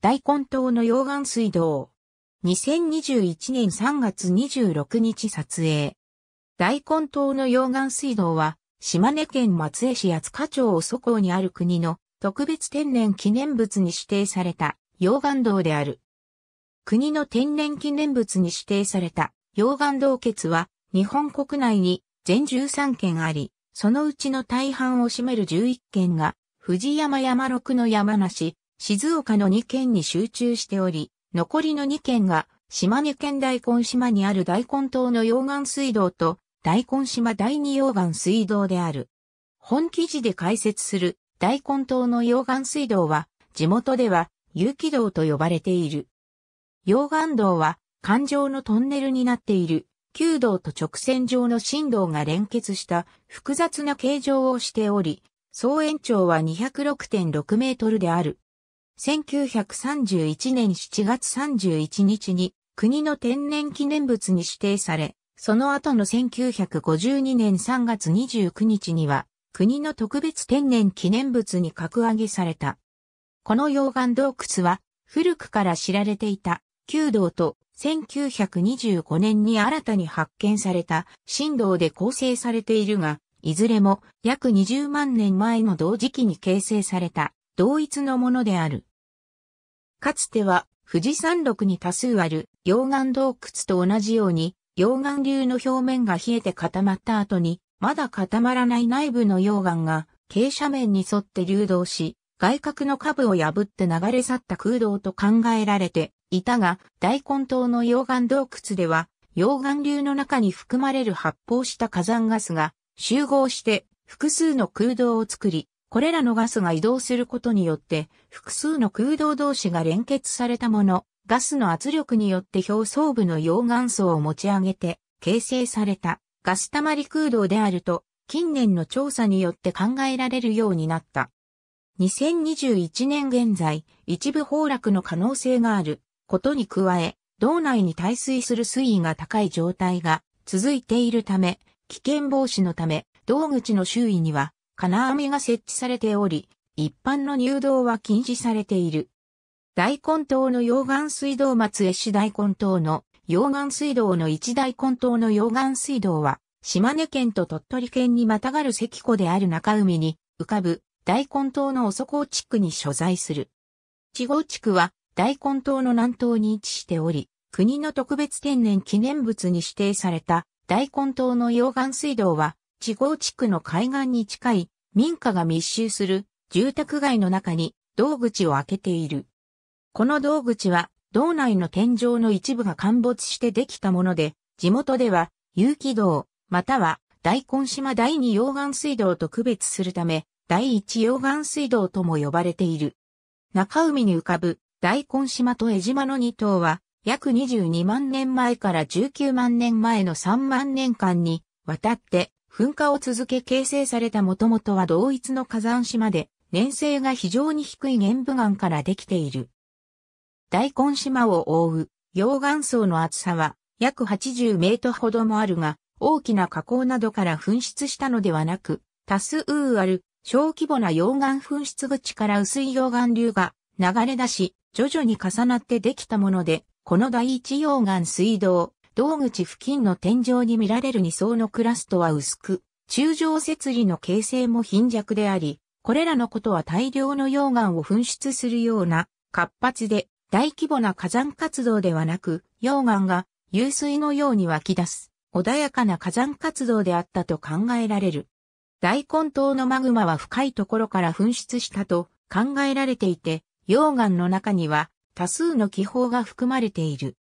大根島の溶岩水道。2021年3月26日撮影。大根島の溶岩水道は、島根県松江市厚賀町を祖港にある国の特別天然記念物に指定された溶岩道である。国の天然記念物に指定された溶岩洞穴は、日本国内に全13件あり、そのうちの大半を占める11件が、藤山山麓の山梨、静岡の2県に集中しており、残りの2県が、島根県大根島にある大根島の溶岩水道と、大根島第二溶岩水道である。本記事で解説する大根島の溶岩水道は、地元では有機道と呼ばれている。溶岩道は、環状のトンネルになっている、旧道と直線上の振動が連結した複雑な形状をしており、総延長は206.6メートルである。1931年7月31日に国の天然記念物に指定され、その後の1952年3月29日には国の特別天然記念物に格上げされた。この溶岩洞窟は古くから知られていた旧道と1925年に新たに発見された新道で構成されているが、いずれも約20万年前の同時期に形成された同一のものである。かつては富士山麓に多数ある溶岩洞窟と同じように溶岩流の表面が冷えて固まった後にまだ固まらない内部の溶岩が傾斜面に沿って流動し外角の下部を破って流れ去った空洞と考えられていたが大根島の溶岩洞窟では溶岩流の中に含まれる発泡した火山ガスが集合して複数の空洞を作り、これらのガスが移動することによって、複数の空洞同士が連結されたもの、ガスの圧力によって表層部の溶岩層を持ち上げて、形成されたガス溜まり空洞であると、近年の調査によって考えられるようになった。2021年現在、一部崩落の可能性があることに加え、道内に耐水する水位が高い状態が続いているため、危険防止のため、道口の周囲には金網が設置されており、一般の入道は禁止されている。大根島の溶岩水道松江市大根島の溶岩水道の一大根島の溶岩水道は、島根県と鳥取県にまたがる関湖である中海に浮かぶ大根島の遅港地区に所在する。地方地区は大根島の南東に位置しており、国の特別天然記念物に指定された大根島の溶岩水道は地方地区の海岸に近い民家が密集する住宅街の中に道口を開けている。この道口は道内の天井の一部が陥没してできたもので、地元では有機道、または大根島第二溶岩水道と区別するため、第一溶岩水道とも呼ばれている。中海に浮かぶ大根島と江島の2島は、約22万年前から19万年前の3万年間にわたって噴火を続け形成されたもともとは同一の火山島で、粘性が非常に低い玄武岩からできている。大根島を覆う溶岩層の厚さは約80メートルほどもあるが、大きな火口などから噴出したのではなく、多数ある小規模な溶岩噴出口から薄い溶岩流が流れ出し、徐々に重なってできたもので、この第一溶岩水道、道口付近の天井に見られる二層のクラストは薄く、中上設理の形成も貧弱であり、これらのことは大量の溶岩を噴出するような活発で大規模な火山活動ではなく、溶岩が湧水のように湧き出す穏やかな火山活動であったと考えられる。大根島のマグマは深いところから噴出したと考えられていて、溶岩の中には多数の気泡が含まれている。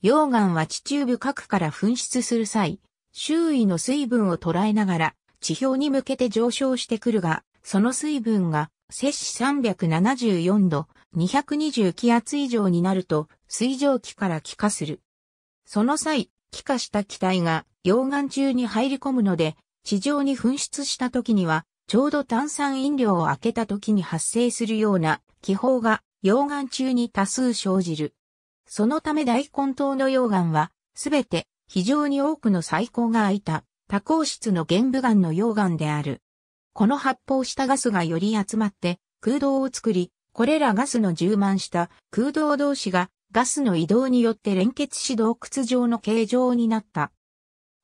溶岩は地中部核から噴出する際、周囲の水分を捉えながら地表に向けて上昇してくるが、その水分が摂氏374度、220気圧以上になると水蒸気から気化する。その際、気化した気体が溶岩中に入り込むので、地上に噴出した時には、ちょうど炭酸飲料を開けた時に発生するような気泡が溶岩中に多数生じる。そのため大根島の溶岩は、すべて非常に多くの細胞が空いた多孔質の玄武岩の溶岩である。この発泡したガスがより集まって空洞を作り、これらガスの充満した空洞同士がガスの移動によって連結し洞窟状の形状になった。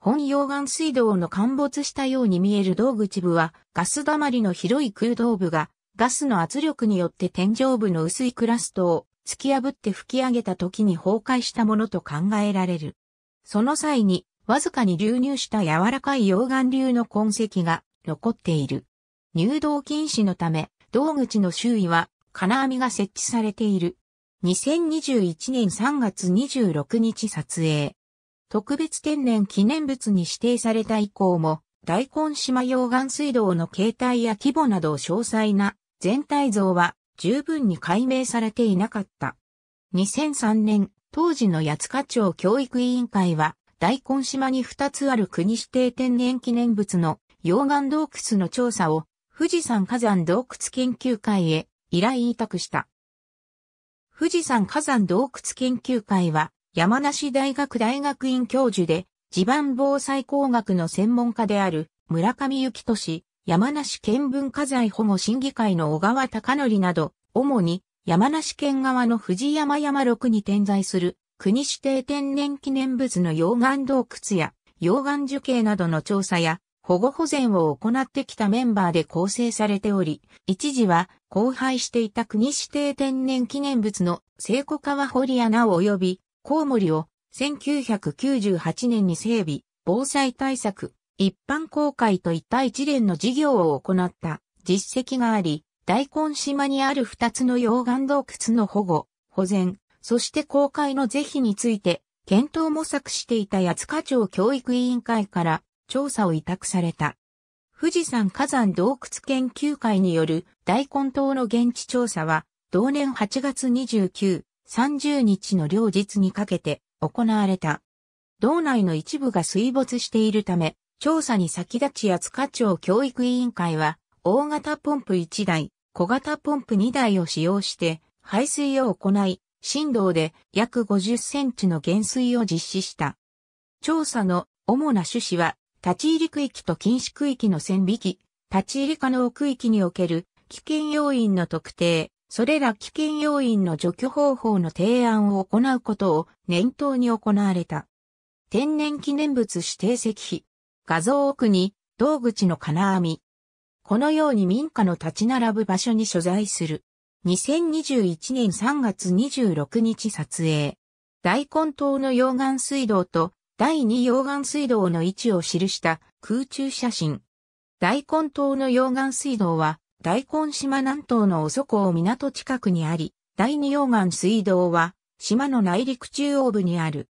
本溶岩水道の陥没したように見える道口部はガス溜まりの広い空洞部がガスの圧力によって天井部の薄いクラストを突き破って吹き上げた時に崩壊したものと考えられる。その際に、わずかに流入した柔らかい溶岩流の痕跡が残っている。入道禁止のため、道口の周囲は金網が設置されている。2021年3月26日撮影。特別天然記念物に指定された以降も、大根島溶岩水道の形態や規模など詳細な全体像は十分に解明されていなかった。2003年、当時の八塚町教育委員会は、大根島に2つある国指定天然記念物の溶岩洞窟の調査を富士山火山洞窟研究会へ依頼委託した。富士山火山洞窟研究会は山梨大学大学院教授で地盤防災工学の専門家である村上幸俊、山梨県文化財保護審議会の小川隆則など、主に山梨県側の富士山山6に点在する国指定天然記念物の溶岩洞窟や溶岩樹形などの調査や保護保全を行ってきたメンバーで構成されており、一時は荒廃していた国指定天然記念物の聖子川堀穴及びコウモリを1998年に整備、防災対策、一般公開といった一連の事業を行った実績があり、大根島にある二つの溶岩洞窟の保護、保全、そして公開の是非について、検討模索していた八塚町教育委員会から調査を委託された。富士山火山洞窟研究会による大根島の現地調査は、同年8月29、30日の両日にかけて行われた。道内の一部が水没しているため、調査に先立ち八塚町教育委員会は、大型ポンプ1台、小型ポンプ2台を使用して、排水を行い、振動で約50センチの減水を実施した。調査の主な趣旨は、立ち入り区域と禁止区域の線引き、立ち入り可能区域における危険要因の特定、それら危険要因の除去方法の提案を行うことを念頭に行われた。天然記念物指定石碑、画像奥に、道口の金網。このように民家の立ち並ぶ場所に所在する。2021年3月26日撮影。大根島の溶岩水道と第二溶岩水道の位置を記した空中写真。大根島の溶岩水道は大根島南東のおそこを港近くにあり、第二溶岩水道は島の内陸中央部にある。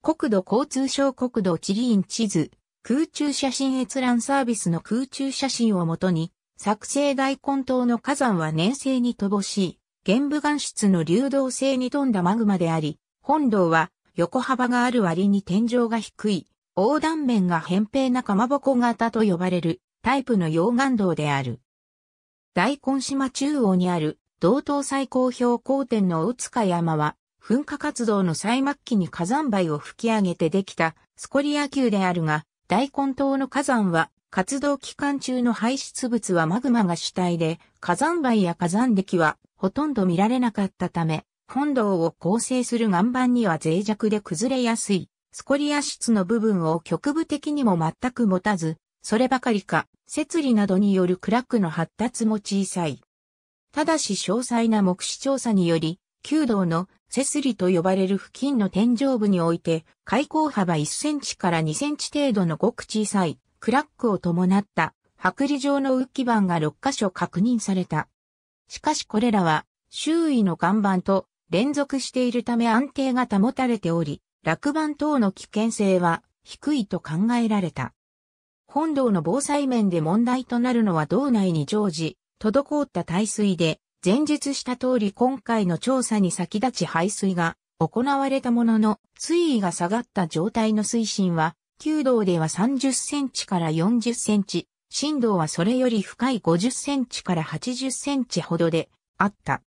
国土交通省国土地理院地図空中写真閲覧サービスの空中写真をもとに、作成大根島の火山は粘性に乏しい、玄武岩質の流動性に富んだマグマであり、本堂は横幅がある割に天井が低い、横断面が扁平なかまぼこ型と呼ばれるタイプの溶岩洞である。大根島中央にある道東最高標高点の大塚山は、噴火活動の最末期に火山灰を吹き上げてできたスコリア級であるが、大根島の火山は、活動期間中の排出物はマグマが主体で、火山灰や火山歴はほとんど見られなかったため、本堂を構成する岩盤には脆弱で崩れやすい、スコリア質の部分を局部的にも全く持たず、そればかりか、摂理などによるクラックの発達も小さい。ただし詳細な目視調査により、弓道のセスリと呼ばれる付近の天井部において、開口幅1センチから2センチ程度のごく小さい、クラックを伴った、剥離状の浮き板が6箇所確認された。しかしこれらは、周囲の岩盤と連続しているため安定が保たれており、落盤等の危険性は低いと考えられた。本堂の防災面で問題となるのは道内に常時、滞った耐水で前述した通り今回の調査に先立ち排水が行われたものの、水位が下がった状態の水深は、旧道では30センチから40センチ、深度はそれより深い50センチから80センチほどであった。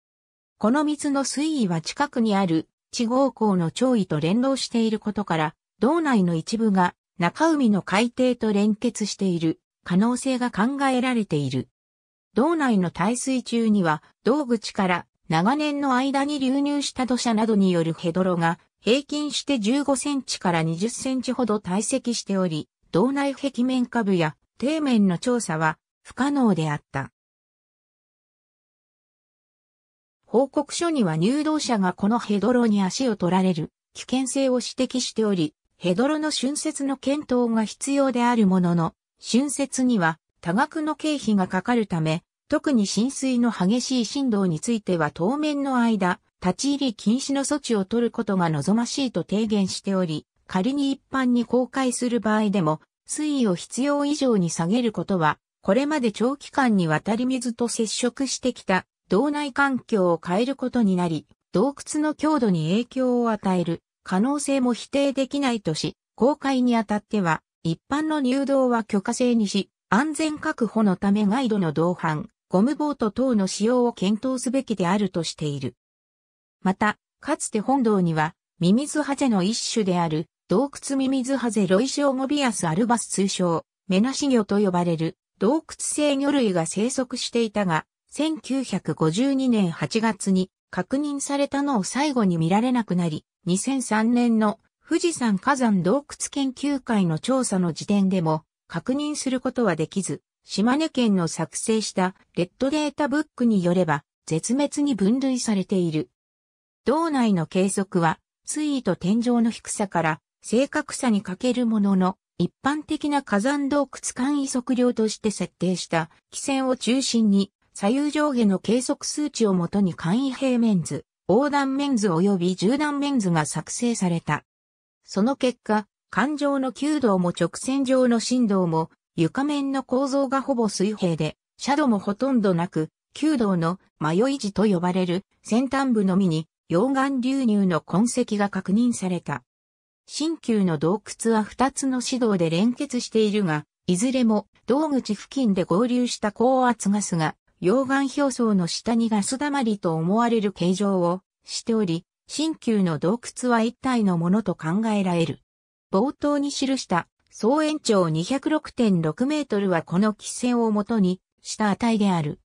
この水の水位は近くにある地合港の潮位と連動していることから、道内の一部が中海の海底と連結している可能性が考えられている。道内の耐水中には、道口から長年の間に流入した土砂などによるヘドロが平均して15センチから20センチほど堆積しており、道内壁面下部や底面の調査は不可能であった。報告書には入道者がこのヘドロに足を取られる危険性を指摘しており、ヘドロの浚渫の検討が必要であるものの、浚渫には多額の経費がかかるため、特に浸水の激しい振動については当面の間、立ち入り禁止の措置を取ることが望ましいと提言しており、仮に一般に公開する場合でも、水位を必要以上に下げることは、これまで長期間にわたり水と接触してきた道内環境を変えることになり、洞窟の強度に影響を与える可能性も否定できないとし、公開にあたっては、一般の入道は許可制にし、安全確保のためガイドの同伴、ゴムボート等の使用を検討すべきであるとしている。また、かつて本堂には、ミミズハゼの一種である、洞窟ミミズハゼロイシオモビアスアルバス通称、メナシ魚と呼ばれる、洞窟性魚類が生息していたが、1952年8月に確認されたのを最後に見られなくなり、2003年の富士山火山洞窟研究会の調査の時点でも確認することはできず、島根県の作成したレッドデータブックによれば、絶滅に分類されている。道内の計測は、水位と天井の低さから正確さに欠けるものの、一般的な火山洞窟間位測量として設定した基線を中心に、左右上下の計測数値をもとに簡易平面図、横断面図及び縦断面図が作成された。その結果、環状の弓道も直線上の振動も、床面の構造がほぼ水平で、斜度もほとんどなく、弓道の迷い地と呼ばれる先端部のみに溶岩流入の痕跡が確認された。新旧の洞窟は2つの指導で連結しているが、いずれも洞口付近で合流した高圧ガスが溶岩表層の下にガス溜まりと思われる形状をしており、新旧の洞窟は一体のものと考えられる。冒頭に記した総延長206.6メートルはこの喫線をもとにした値である。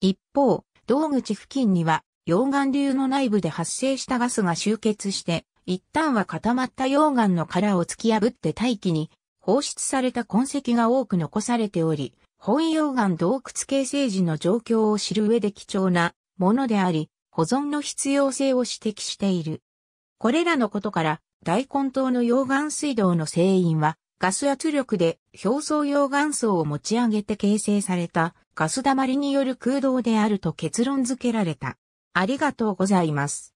一方、道口付近には溶岩流の内部で発生したガスが集結して、一旦は固まった溶岩の殻を突き破って大気に放出された痕跡が多く残されており、本溶岩洞窟形成時の状況を知る上で貴重なものであり、保存の必要性を指摘している。これらのことから、大根島の溶岩水道の製因は、ガス圧力で表層溶岩層を持ち上げて形成されたガス溜まりによる空洞であると結論付けられた。ありがとうございます。